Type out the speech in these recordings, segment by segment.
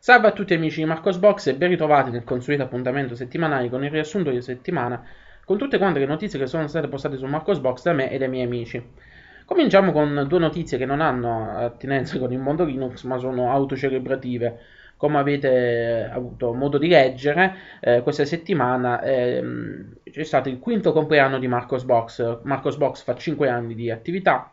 Salve a tutti amici di Marcosbox e ben ritrovati nel consueto appuntamento settimanale con il riassunto di settimana con tutte quante le notizie che sono state postate su Marcosbox da me e dai miei amici. Cominciamo con due notizie che non hanno attinenza con il mondo Linux ma sono autocelebrative. Come avete eh, avuto modo di leggere, eh, questa settimana eh, c'è stato il quinto compleanno di Marcosbox. Marcosbox fa 5 anni di attività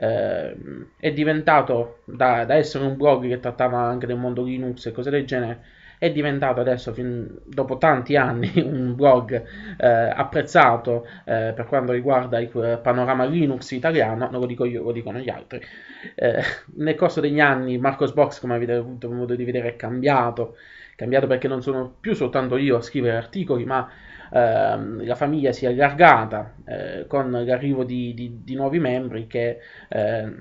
eh, è diventato da, da, essere un blog che trattava anche del mondo Linux e cose del genere, è diventato adesso, fin, dopo tanti anni, un blog eh, apprezzato eh, per quanto riguarda il panorama Linux italiano, non lo dico io, lo dicono gli altri. Eh, nel corso degli anni Marcos Box, come avete avuto modo di vedere, è cambiato, cambiato perché non sono più soltanto io a scrivere articoli, ma ehm, la famiglia si è allargata eh, con l'arrivo di, di, di, nuovi membri che eh,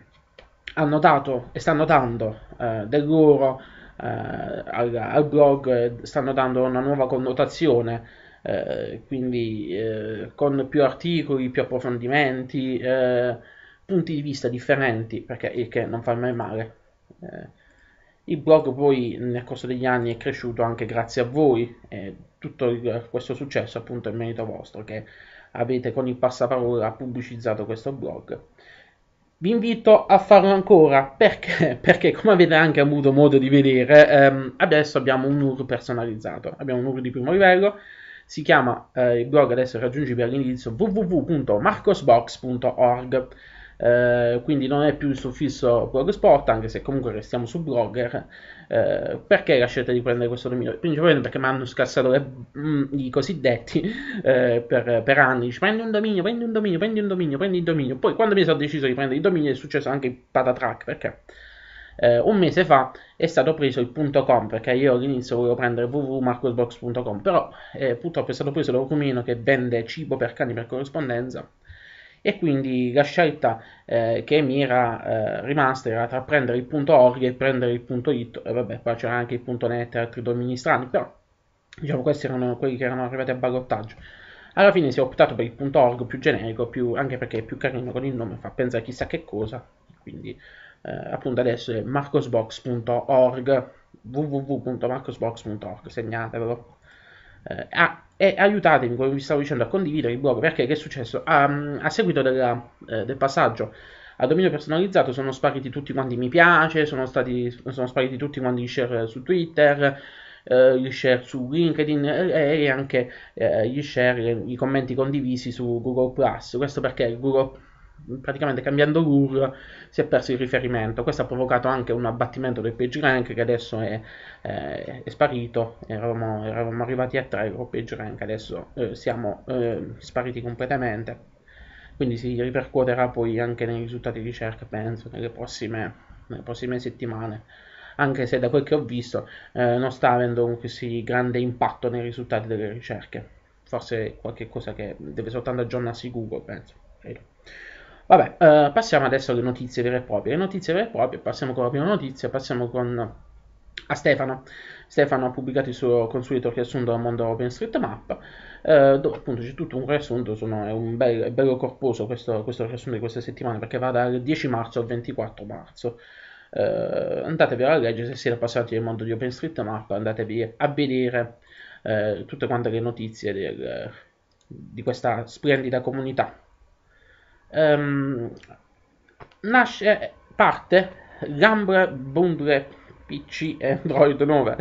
hanno dato e stanno dando eh, del loro eh, al, al, blog, eh, stanno dando una nuova connotazione. Eh, quindi con più articoli, più approfondimenti, punti di vista differenti, perché il che non fa mai male. Il blog poi nel corso degli anni è cresciuto anche grazie a voi, eh, tutto il, eh, questo successo appunto è merito vostro che avete con il passaparola pubblicizzato questo blog. Vi invito a farlo ancora perché, perché come avete anche avuto modo di vedere, ehm, adesso abbiamo un URL personalizzato, abbiamo un URL di primo livello, si chiama eh, il blog adesso è raggiungibile all'indirizzo www.marcosbox.org. Eh, quindi non è più il suffisso blogspot, anche se comunque restiamo su blogger, eh, perché la scelta di prendere questo nome? Principalmente perché mi hanno scassato le, mm, i cosiddetti eh, per, per, anni. Dice, prendi un dominio, prendi un dominio, prendi un dominio, prendi il dominio. Poi quando mi sono deciso di prendere il dominio è successo anche il patatrack perché... Eh, un mese fa è stato preso il .com perché io all'inizio volevo prendere www.marcosbox.com però eh, purtroppo è stato preso l'Ocumino che vende cibo per cani per corrispondenza e quindi la scelta eh, che mi era eh, rimasta era tra prendere il punto .org e prendere il punto .it e vabbè poi c'era anche il punto .net e altri domini strani però diciamo questi erano quelli che erano arrivati a ballottaggio alla fine si è optato per il punto .org più generico più, anche perché è più carino con il nome fa pensare chissà che cosa quindi eh, appunto adesso è marcosbox.org www.marcosbox.org segnatevelo eh, ah, e aiutatemi, come vi stavo dicendo, a condividere il blog perché che è successo? Ah, a, seguito della, eh, del passaggio a dominio personalizzato sono spariti tutti quanti mi piace, sono, stati, sono spariti tutti quanti gli share su Twitter, eh, gli share su LinkedIn e, anche eh, gli share, i commenti condivisi su Google Questo perché Google praticamente cambiando Google si è perso il riferimento. Questo ha provocato anche un abbattimento del page rank che adesso è, eh, è sparito. Eravamo, eravamo, arrivati a 3 page rank, adesso eh, siamo eh, spariti completamente. Quindi si ripercuoterà poi anche nei risultati di ricerca, penso, nelle prossime, nelle prossime settimane. Anche se da quel che ho visto eh, non sta avendo un così grande impatto nei risultati delle ricerche. Forse è qualcosa che deve soltanto aggiornarsi Google, penso. Credo. Vabbè, eh, passiamo adesso alle notizie vere e proprie. Le notizie vere e proprie, passiamo con la prima notizia, passiamo con, a Stefano. Stefano ha pubblicato il suo consueto riassunto al mondo OpenStreetMap, eh, dove appunto c'è tutto un riassunto, sono, è, un bel, è bello corposo questo, questo riassunto di questa settimana, perché va dal 10 marzo al 24 marzo. Eh, andatevi a leggere se siete passati nel mondo di OpenStreetMap, andatevi a vedere eh, tutte quante le notizie del, di questa splendida comunità ehm, nasce, parte Gambre Bundle PC Android 9.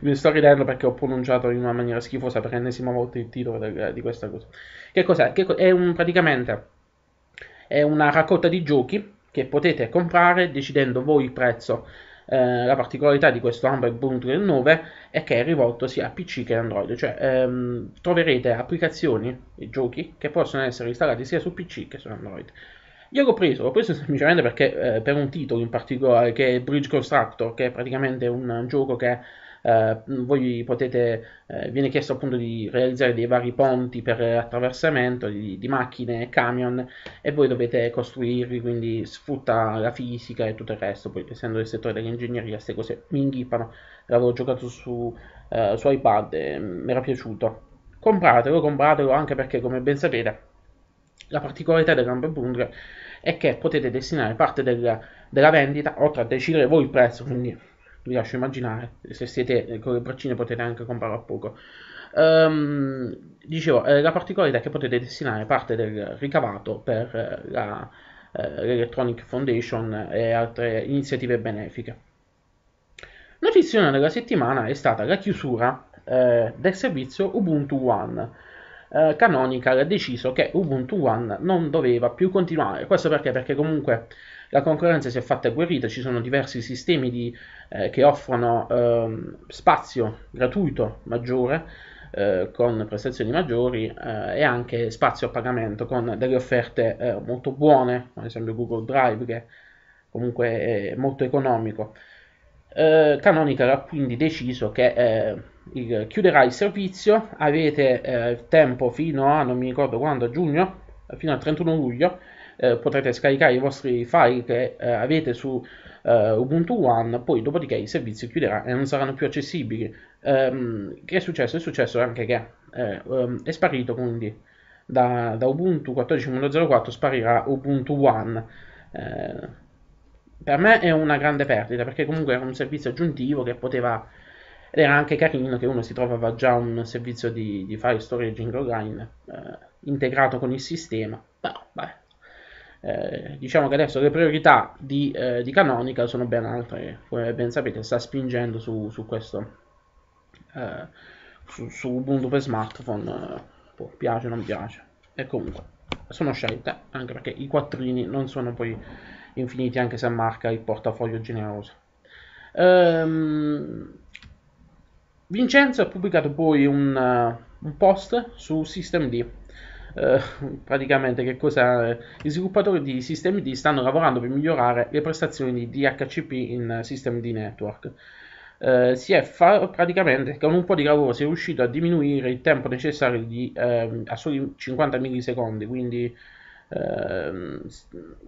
Mi sto ridendo perché ho pronunciato in una maniera schifosa per l'ennesima volta il titolo del, di questa cosa. Che cos'è? Che co- è un, praticamente è una raccolta di giochi che potete comprare decidendo voi il prezzo eh, la particolarità di questo Android Ubuntu 9 è che è rivolto sia a PC che Android, cioè ehm, troverete applicazioni e giochi che possono essere installati sia su PC che su Android. Io l'ho preso, l'ho preso semplicemente perché eh, per un titolo in particolare che è Bridge Constructor, che è praticamente un gioco che eh, voi potete, eh, viene chiesto appunto di realizzare dei vari ponti per attraversamento di, di macchine e camion e voi dovete costruirli, quindi sfrutta la fisica e tutto il resto, poi essendo nel settore dell'ingegneria queste cose mi inghippano, l'avevo giocato su, eh, su iPad e mi era piaciuto. Compratelo, compratelo anche perché come ben sapete la particolarità del Rumble Bundle è che potete destinare parte del, della vendita, oltre a decidere voi il prezzo, quindi vi lascio immaginare, se siete eh, con le braccine potete anche comprare a poco. Um, dicevo, eh, la particolarità è che potete destinare parte del ricavato per eh, la, eh, l'Electronic Foundation e altre iniziative benefiche. Notizia della settimana è stata la chiusura eh, del servizio Ubuntu One eh, Canonical ha deciso che Ubuntu One non doveva più continuare. Questo perché? Perché comunque la concorrenza si è fatta guerrita, ci sono diversi sistemi di, eh, che offrono eh, spazio gratuito maggiore eh, con prestazioni maggiori eh, e anche spazio a pagamento con delle offerte eh, molto buone, ad esempio Google Drive che comunque è molto economico. Canonical ha quindi deciso che chiuderà il servizio, avete eh, tempo fino a, non mi ricordo quando, giugno, fino al 31 luglio, eh, potrete scaricare i vostri file che eh, avete su eh, Ubuntu One, poi dopodiché il servizio chiuderà e non saranno più accessibili. Ehm, che è successo? È successo anche che eh, ehm, è sparito quindi da, da Ubuntu 14.04 sparirà Ubuntu One eh, per me è una grande perdita perché comunque era un servizio aggiuntivo che poteva ed era anche carino che uno si trovava già un servizio di, di file storage in online eh, integrato con il sistema. Però, beh, eh, diciamo che adesso le priorità di, eh, di, Canonical sono ben altre, come ben sapete sta spingendo su, su questo, eh, su, su, Ubuntu per smartphone, può, eh, boh, piace o non piace, e comunque sono scelte, anche perché i quattrini non sono poi infiniti anche se marca il portafoglio generoso. Ehm, Vincenzo ha pubblicato poi un, uh, un post su SystemD. Uh, eh, praticamente che cosa gli eh, sviluppatori di SystemD stanno lavorando per migliorare le prestazioni di DHCP in SystemD Network. Uh, si è fa- praticamente con un po' di lavoro si è riuscito a diminuire il tempo necessario di, uh, a soli 50 millisecondi, quindi uh,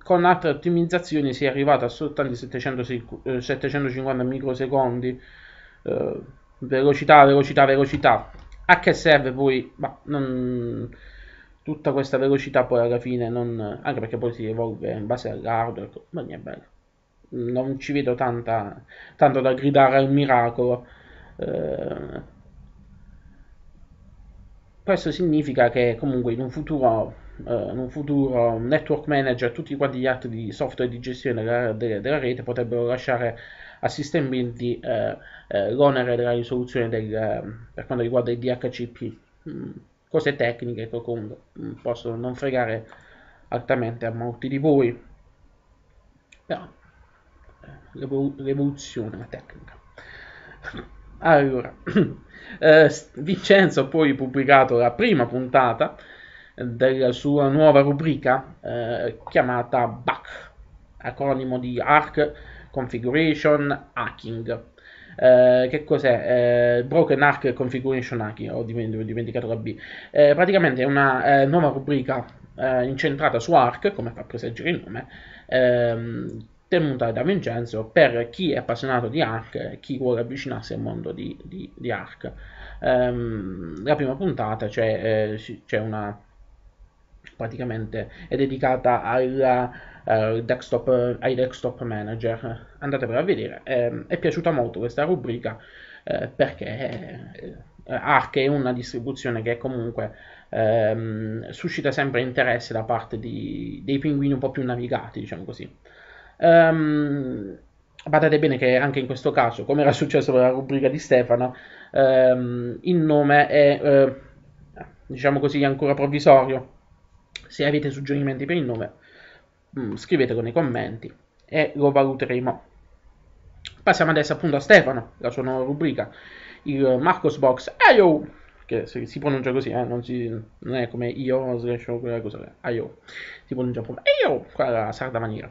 con altre ottimizzazioni si è arrivato a soltanto 700, 750 microsecondi velocità, velocità, velocità. A che serve poi? Ma non... Tutta questa velocità poi alla fine non... Anche perché poi si evolve in base all'hardware, ecco, ma è bello. Non ci vedo tanta, tanto da gridare al miracolo. Eh... Questo significa che comunque in un futuro Uh, in un futuro network manager tutti quanti gli altri di software di gestione della, della, della rete potrebbero lasciare assistenti sistemi eh, eh, l'onere della risoluzione del, ehm, per quanto riguarda i DHCP, mm, cose tecniche che comunque mm, possono non fregare altamente a molti di voi, però eh, l'evoluzione tecnica. Allora, eh, Vincenzo ha poi pubblicato la prima puntata della sua nuova rubrica eh, chiamata BAC, acronimo di ARC configuration hacking. Eh, che cos'è? Eh, Broken Arc Configuration Hacking, ho dimenticato la B. Eh, praticamente è una eh, nuova rubrica eh, incentrata su Arc, come fa presagire il nome, ehm, tenuta da Vincenzo per chi è appassionato di Arc, chi vuole avvicinarsi al mondo di, di, di Arc. Ehm, la prima puntata c'è, cioè, eh, c'è una praticamente è dedicata al, uh, desktop, ai desktop manager. Andatevela a vedere, eh, è piaciuta molto questa rubrica eh, perché eh, Arc è una distribuzione che comunque ehm, suscita sempre interesse da parte di, dei pinguini un po' più navigati, diciamo così. Um, Badate bene che anche in questo caso, come era successo per la rubrica di Stefano, ehm, il nome è, eh, diciamo così, ancora provvisorio, se avete suggerimenti per il nome, mm, scrivetelo nei commenti e lo valuteremo. Passiamo adesso appunto a Stefano, la sua nuova rubrica, il Marcos Box Ayo, che si, pronuncia così, eh, non, si, non, è come io, slash quella cosa, Ayo, si pronuncia proprio Ayo, qua la sarda maniera.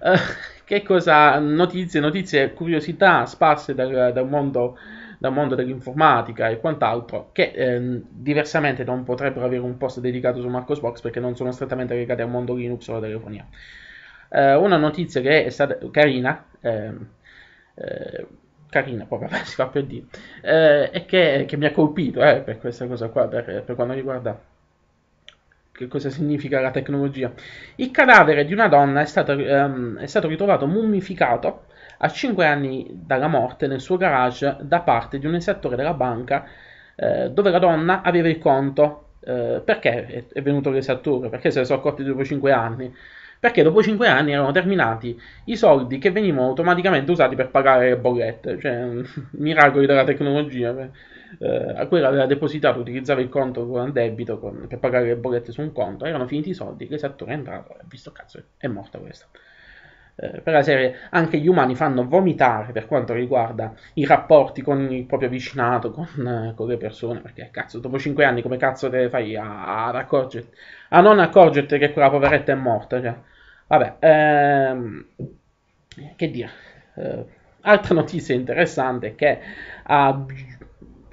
Uh, che cosa, notizie, notizie, curiosità sparse dal, dal mondo dal mondo dell'informatica e quant'altro, che ehm, diversamente non potrebbero avere un posto dedicato su Marcos Box perché non sono strettamente legati al mondo Linux o alla telefonia. Eh, una notizia che è stata carina, ehm, eh, carina proprio, si fa per dire, eh, e che, che, mi ha colpito eh, per questa cosa qua, per, per quanto riguarda che cosa significa la tecnologia. Il cadavere di una donna è stato, ehm, è stato ritrovato mummificato a 5 anni dalla morte nel suo garage da parte di un esattore della banca eh, dove la donna aveva il conto. Eh, perché è, venuto l'esattore? Perché se ne sono accorti dopo 5 anni? Perché dopo 5 anni erano terminati i soldi che venivano automaticamente usati per pagare le bollette, cioè miracoli della tecnologia. Beh. Eh, a cui aveva depositato, utilizzava il conto con debito con, per pagare le bollette su un conto, erano finiti i soldi, l'esattore è entrato e ha visto cazzo, è morta questa. Eh, per la serie anche gli umani fanno vomitare per quanto riguarda i rapporti con il proprio vicinato, con, eh, con le persone, perché cazzo, dopo 5 anni come cazzo te fai a, ad accorgerti, a non accorgerti che quella poveretta è morta, cioè. vabbè, ehm, che dire, eh, altra notizia interessante è che a,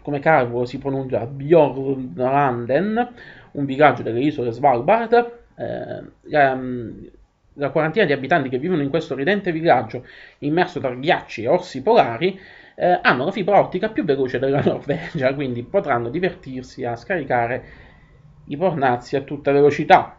come cavolo si pronuncia, Bjornlanden, un villaggio delle isole Svalbard, eh, ehm, la quarantina di abitanti che vivono in questo ridente villaggio immerso tra ghiacci e orsi polari eh, hanno la fibra ottica più veloce della Norvegia, quindi potranno divertirsi a scaricare i pornazzi a tutta velocità.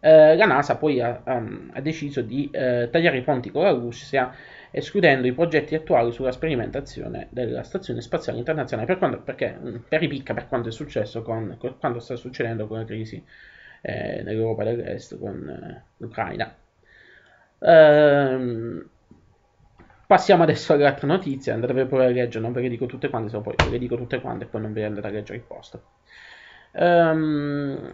Eh, la NASA poi ha, ehm, ha deciso di eh, tagliare i ponti con la Russia, escludendo i progetti attuali sulla sperimentazione della Stazione Spaziale Internazionale, per quanto, perché, mm, per ripicca per quanto è successo con, con quanto sta succedendo con la crisi eh, dell'Europa dell'Est con eh, l'Ucraina. Ehm, passiamo adesso all'altra notizia, andate pure a leggere, non ve le dico tutte quante, se poi ve le dico tutte quante e poi non vi andate a leggere il posto. Ehm,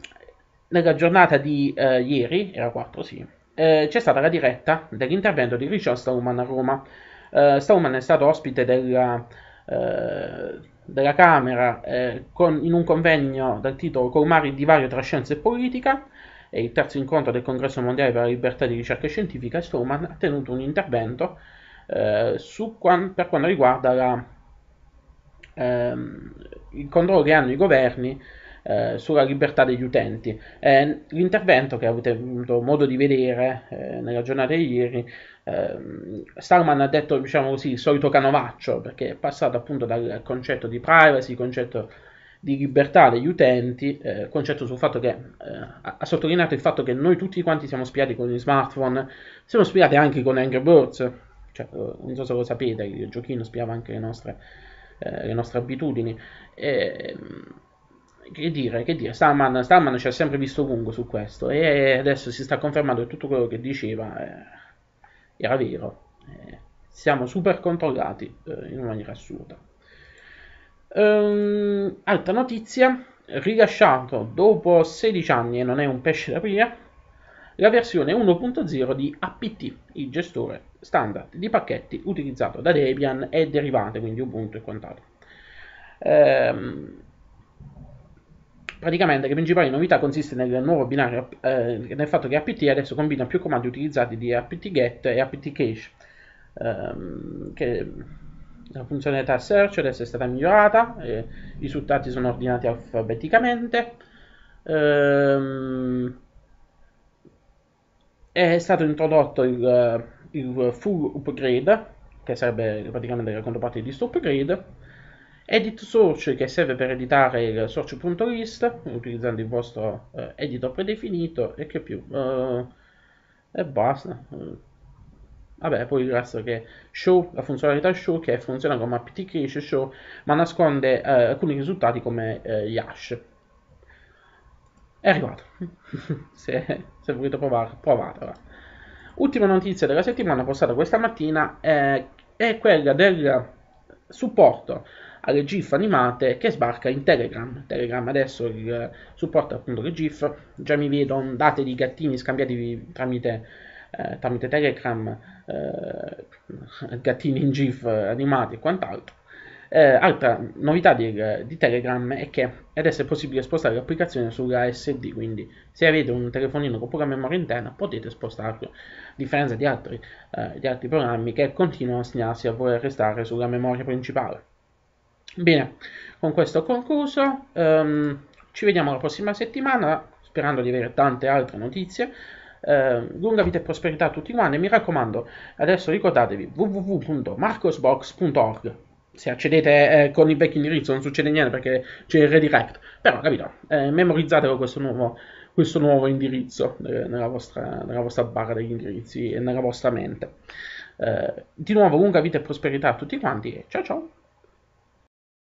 nella giornata di eh, ieri, era 4 sì, eh, c'è stata la diretta dell'intervento di Richard Stallman a Roma. Eh, Stallman è stato ospite della eh, della Camera eh, con, in un convegno dal titolo Colmare il divario tra scienza e politica e il terzo incontro del Congresso Mondiale per la Libertà di Ricerca Scientifica, Stroman ha tenuto un intervento eh, quan, per quanto riguarda la, ehm, il controllo che hanno i governi eh, sulla libertà degli utenti. Eh, l'intervento che avete avuto modo di vedere eh, nella giornata di ieri, ehm, Starman ha detto diciamo così, il solito canovaccio, perché è passato appunto dal concetto di privacy, concetto di libertà degli utenti, eh, concetto sul fatto che eh, ha sottolineato il fatto che noi tutti quanti siamo spiati con gli smartphone, siamo spiati anche con Angry Birds, cioè, eh, non so se lo sapete, il giochino spiava anche le nostre, eh, le nostre abitudini. E, ehm, che dire, che dire, Stallman, Stallman ci ha sempre visto lungo su questo e adesso si sta confermando che tutto quello che diceva eh, era vero. Eh, siamo super controllati eh, in maniera assurda. Ehm, altra notizia, rilasciato dopo 16 anni e non è un pesce d'aprire, la versione 1.0 di APT, il gestore standard di pacchetti utilizzato da Debian e derivate, quindi Ubuntu e quant'altro. Ehm, Praticamente le principali novità consiste nel nuovo binario, eh, nel fatto che apt adesso combina più comandi utilizzati di apt-get e apt-cache, ehm, che la funzionalità search adesso è stata migliorata, eh, i risultati sono ordinati alfabeticamente, ehm, è stato introdotto il, il full upgrade, che sarebbe praticamente la controparte di questo upgrade, Edit source che serve per editare il source.list utilizzando il vostro eh, editor predefinito e che più uh, e basta vabbè poi il resto che show la funzionalità show che funziona come apt cache show ma nasconde eh, alcuni risultati come eh, gli hash è arrivato se, se, volete provare provatela ultima notizia della settimana postata questa mattina è, eh, è quella del supporto alle GIF animate che sbarca in Telegram. Telegram adesso il, eh, supporta appunto le GIF, già mi vedo ondate di gattini scambiati tramite, eh, tramite Telegram, eh, gattini in GIF animati e quant'altro. Eh, altra novità di, di, Telegram è che adesso è possibile spostare l'applicazione sulla SD, quindi se avete un telefonino con poca memoria interna potete spostarlo, a differenza di altri, eh, di altri programmi che continuano a segnarsi a voler restare sulla memoria principale. Bene, con questo ho concluso. Um, ci vediamo la prossima settimana, sperando di avere tante altre notizie. Uh, lunga vita e prosperità a tutti quanti. E Mi raccomando, adesso ricordatevi www.marcosbox.org. Se accedete eh, con il vecchio indirizzo non succede niente perché c'è il redirect. Però, capito, eh, memorizzatelo questo nuovo, questo nuovo indirizzo eh, nella, vostra, nella vostra barra degli indirizzi e nella vostra mente. Eh, di nuovo, lunga vita e prosperità a tutti quanti. ciao ciao!